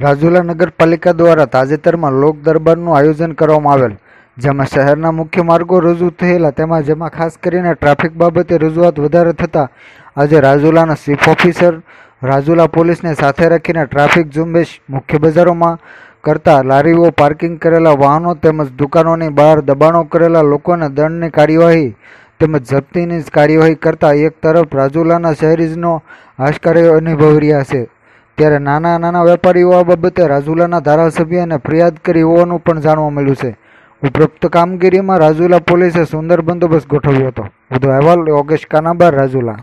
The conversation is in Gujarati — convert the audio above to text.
રાજુલા નગરપાલિકા દ્વારા તાજેતરમાં લોક દરબારનું આયોજન કરવામાં આવેલ જેમાં શહેરના મુખ્ય માર્ગો રજૂ થયેલા તેમાં જેમાં ખાસ કરીને ટ્રાફિક બાબતે રજૂઆત વધારે થતાં આજે રાજુલાના ચીફ ઓફિસર રાજુલા પોલીસને સાથે રાખીને ટ્રાફિક ઝુંબેશ મુખ્ય બજારોમાં કરતા લારીઓ પાર્કિંગ કરેલા વાહનો તેમજ દુકાનોની બહાર દબાણો કરેલા લોકોને દંડની કાર્યવાહી તેમજ જપ્તીની જ કાર્યવાહી કરતા એક તરફ રાજુલાના શહેરીજનો હાશકારીઓ અનુભવી રહ્યા છે ત્યારે નાના નાના વેપારીઓ આ બાબતે રાજુલાના ધારાસભ્યને ફરિયાદ કરી હોવાનું પણ જાણવા મળ્યું છે ઉપરોક્ત કામગીરીમાં રાજુલા પોલીસે સુંદર બંદોબસ્ત ગોઠવ્યો હતો વધુ અહેવાલ યોગેશ કાનાબાર રાજુલા